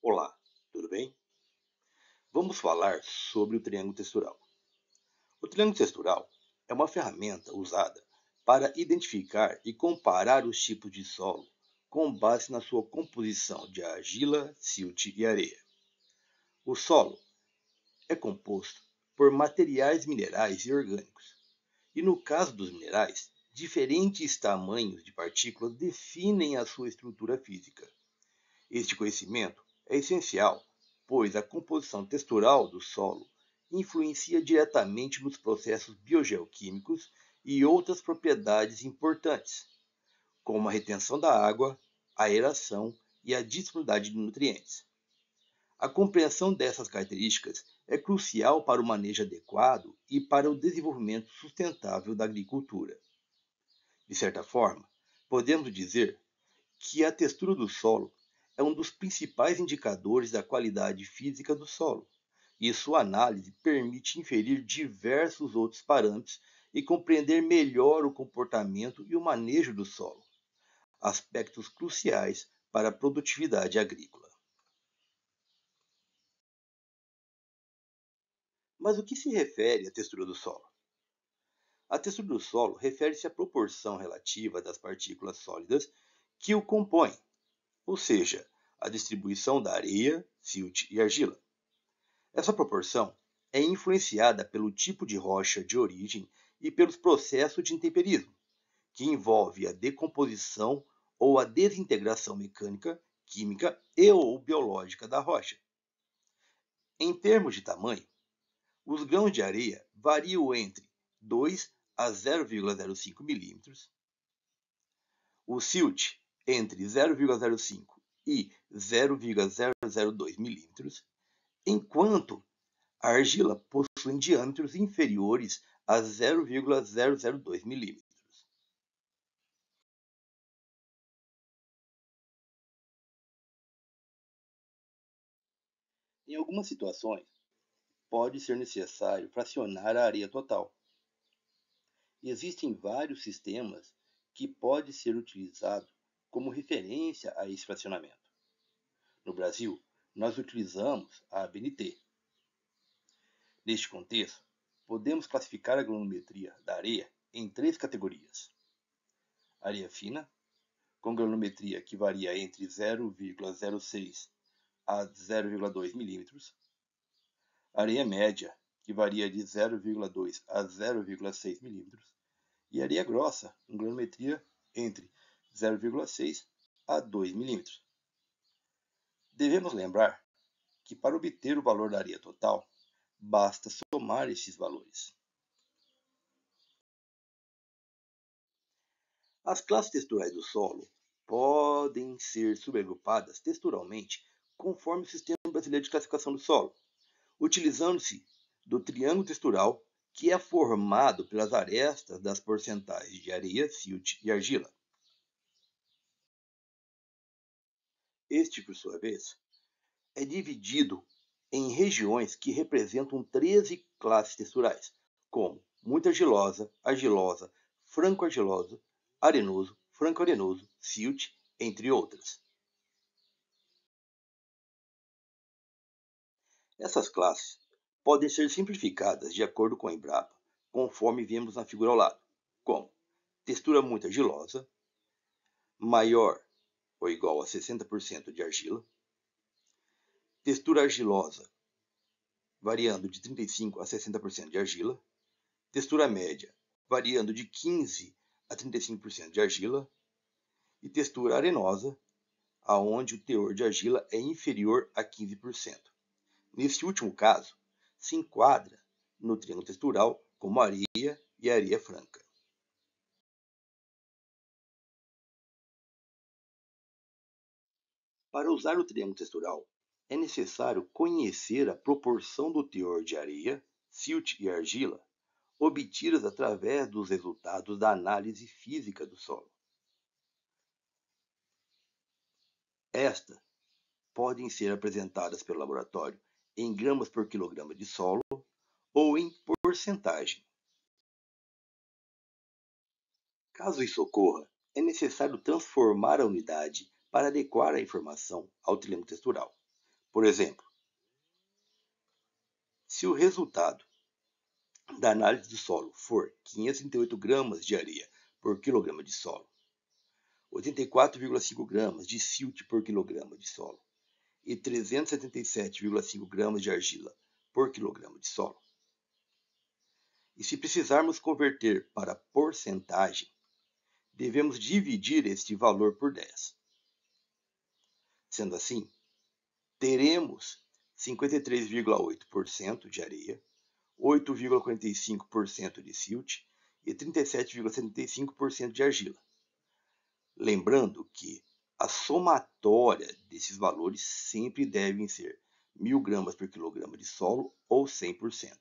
Olá, tudo bem? Vamos falar sobre o triângulo textural. O triângulo textural é uma ferramenta usada para identificar e comparar os tipos de solo com base na sua composição de argila, silt e areia. O solo é composto por materiais minerais e orgânicos, e no caso dos minerais, diferentes tamanhos de partículas definem a sua estrutura física. Este conhecimento é essencial, pois a composição textural do solo influencia diretamente nos processos biogeoquímicos e outras propriedades importantes, como a retenção da água, a aeração e a disponibilidade de nutrientes. A compreensão dessas características é crucial para o manejo adequado e para o desenvolvimento sustentável da agricultura. De certa forma, podemos dizer que a textura do solo é um dos principais indicadores da qualidade física do solo, e sua análise permite inferir diversos outros parâmetros e compreender melhor o comportamento e o manejo do solo, aspectos cruciais para a produtividade agrícola. Mas o que se refere à textura do solo? A textura do solo refere-se à proporção relativa das partículas sólidas que o compõem, ou seja, a distribuição da areia, silt e argila. Essa proporção é influenciada pelo tipo de rocha de origem e pelos processos de intemperismo, que envolve a decomposição ou a desintegração mecânica, química e ou biológica da rocha. Em termos de tamanho, os grãos de areia variam entre 2 a 0,05 milímetros. O silt entre 0,05 e 0,002 milímetros, enquanto a argila possui diâmetros inferiores a 0,002 milímetros. Em algumas situações, pode ser necessário fracionar a areia total. Existem vários sistemas que pode ser utilizado como referência a esse fracionamento. No Brasil, nós utilizamos a ABNT. Neste contexto, podemos classificar a granulometria da areia em três categorias: areia fina, com granulometria que varia entre 0,06 a 0,2 milímetros, areia média, que varia de 0,2 a 0,6 milímetros, e areia grossa, com granulometria entre 0,6 a 2 mm. Devemos lembrar que para obter o valor da areia total, basta somar esses valores. As classes texturais do solo podem ser subagrupadas texturalmente conforme o Sistema Brasileiro de Classificação do Solo, utilizando-se do triângulo textural que é formado pelas arestas das porcentagens de areia, silt e argila. Este, por sua vez, é dividido em regiões que representam 13 classes texturais, como muito argilosa, argilosa, franco-argiloso, arenoso, franco-arenoso, silt, entre outras. Essas classes podem ser simplificadas de acordo com a Embrapa, conforme vemos na figura ao lado, como textura muito argilosa, maior ou igual a 60% de argila. Textura argilosa, variando de 35% a 60% de argila. Textura média, variando de 15% a 35% de argila. E textura arenosa, aonde o teor de argila é inferior a 15%. Neste último caso, se enquadra no triângulo textural como areia e areia franca. Para usar o triângulo textural, é necessário conhecer a proporção do teor de areia, silt e argila obtidas através dos resultados da análise física do solo. Estas podem ser apresentadas pelo laboratório em gramas por quilograma de solo ou em porcentagem. Caso isso ocorra, é necessário transformar a unidade para adequar a informação ao dilema textural. Por exemplo, se o resultado da análise do solo for 538 gramas de areia por quilograma de solo, 84,5 gramas de silt por quilograma de solo e 377,5 gramas de argila por quilograma de solo. E se precisarmos converter para porcentagem, devemos dividir este valor por 10. Sendo assim, teremos 53,8% de areia, 8,45% de silt e 37,75% de argila. Lembrando que a somatória desses valores sempre devem ser 1.000 gramas por quilograma de solo ou 100%.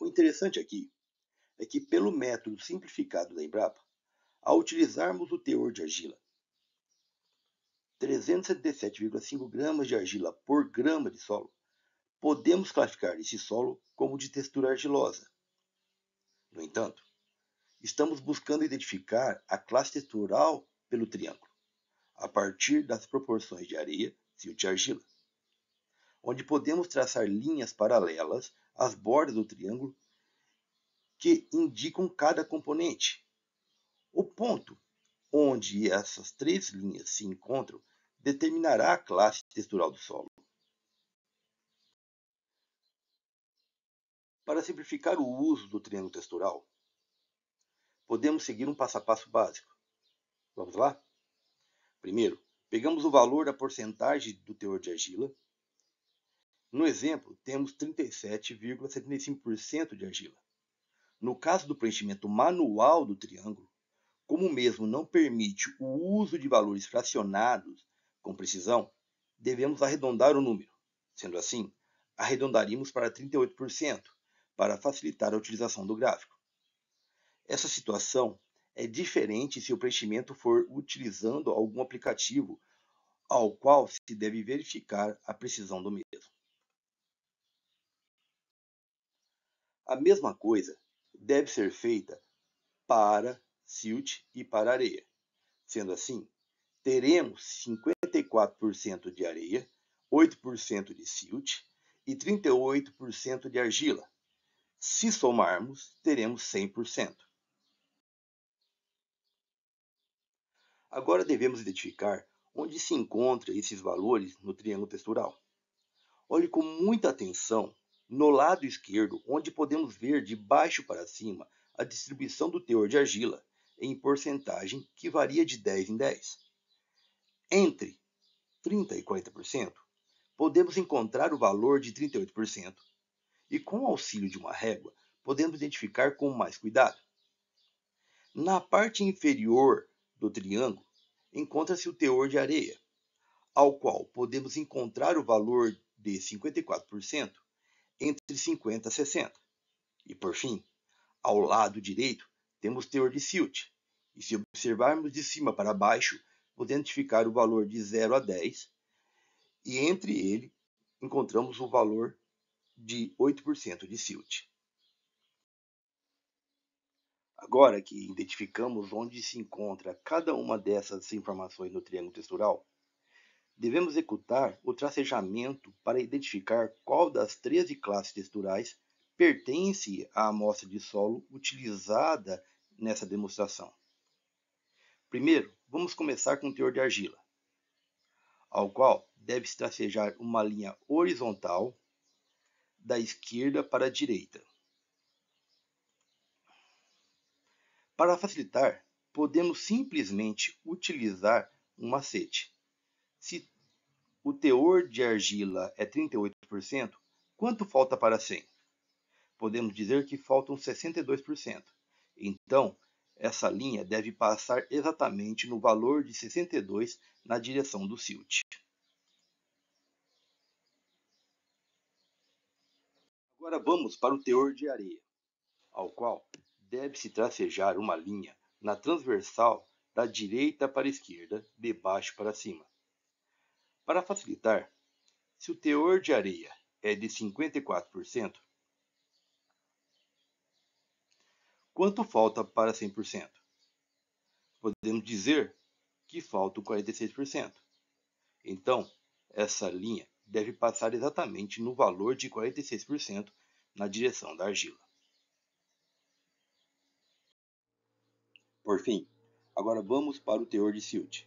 O interessante aqui é que, pelo método simplificado da Embrapa, ao utilizarmos o teor de argila 377,5 gramas de argila por grama de solo, podemos classificar este solo como de textura argilosa. No entanto, estamos buscando identificar a classe textural pelo triângulo, a partir das proporções de areia, silt de argila, onde podemos traçar linhas paralelas às bordas do triângulo que indicam cada componente. O ponto onde essas três linhas se encontram determinará a classe textural do solo. Para simplificar o uso do triângulo textural, podemos seguir um passo a passo básico. Vamos lá? Primeiro, pegamos o valor da porcentagem do teor de argila. No exemplo, temos 37,75% de argila. No caso do preenchimento manual do triângulo, como o mesmo não permite o uso de valores fracionados com precisão, devemos arredondar o número. Sendo assim, arredondaríamos para 38% para facilitar a utilização do gráfico. Essa situação é diferente se o preenchimento for utilizando algum aplicativo ao qual se deve verificar a precisão do mesmo. A mesma coisa deve ser feita para silt e para areia. Sendo assim, teremos 54% de areia, 8% de silt e 38% de argila. Se somarmos, teremos 100%. Agora devemos identificar onde se encontram esses valores no triângulo textural. Olhe com muita atenção no lado esquerdo, onde podemos ver de baixo para cima a distribuição do teor de argila em porcentagem que varia de 10 em 10. Entre 30 e 40%, podemos encontrar o valor de 38% e com o auxílio de uma régua, podemos identificar com mais cuidado. Na parte inferior do triângulo, encontra-se o teor de areia, ao qual podemos encontrar o valor de 54% entre 50 e 60. E por fim, ao lado direito temos teor de silt, e se observarmos de cima para baixo, podemos identificar o valor de 0 a 10, e entre ele encontramos o valor de 8% de silt. Agora que identificamos onde se encontra cada uma dessas informações no triângulo textural, devemos executar o tracejamento para identificar qual das 13 classes texturais pertence à amostra de solo utilizada nessa demonstração. Primeiro, vamos começar com o teor de argila, ao qual deve-se tracejar uma linha horizontal da esquerda para a direita. Para facilitar, podemos simplesmente utilizar um macete. Se o teor de argila é 38%, quanto falta para 100? Podemos dizer que faltam 62%. Então, essa linha deve passar exatamente no valor de 62 na direção do silt. Agora vamos para o teor de areia, ao qual deve-se tracejar uma linha na transversal da direita para a esquerda, de baixo para cima, para facilitar, se o teor de areia é de 54%, quanto falta para 100%? Podemos dizer que falta 46%. Então, essa linha deve passar exatamente no valor de 46% na direção da argila. Por fim, agora vamos para o teor de silt,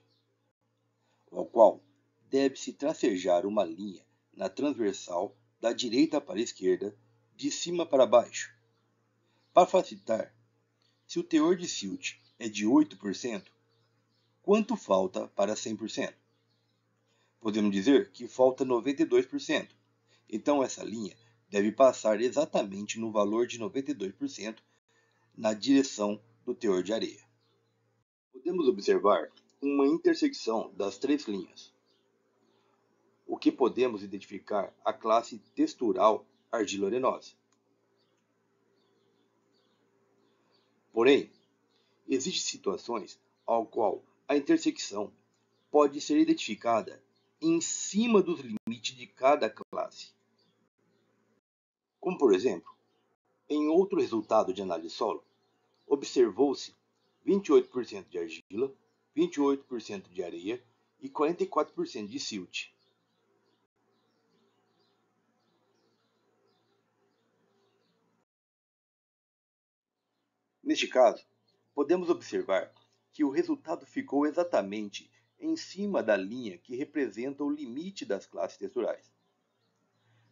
ao qual deve-se tracejar uma linha na transversal da direita para a esquerda, de cima para baixo. Para facilitar, se o teor de silt é de 8%, quanto falta para 100%? Podemos dizer que falta 92%. Então essa linha deve passar exatamente no valor de 92% na direção do teor de areia. Podemos observar uma intersecção das três linhas o que podemos identificar a classe textural argilorenosa. Porém, existem situações ao qual a intersecção pode ser identificada em cima dos limites de cada classe. Como por exemplo, em outro resultado de análise solo, observou-se 28% de argila, 28% de areia e 44% de silt. Neste caso, podemos observar que o resultado ficou exatamente em cima da linha que representa o limite das classes texturais.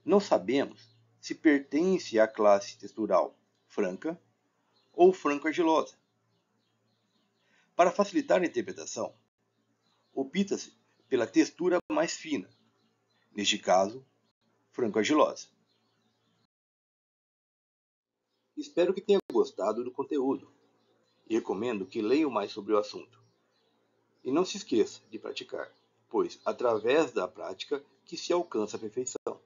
Não sabemos se pertence à classe textural franca ou franco-argilosa. Para facilitar a interpretação, opta-se pela textura mais fina, neste caso, franco-argilosa. Espero que tenha gostado do conteúdo e recomendo que leiam mais sobre o assunto. E não se esqueça de praticar, pois através da prática que se alcança a perfeição.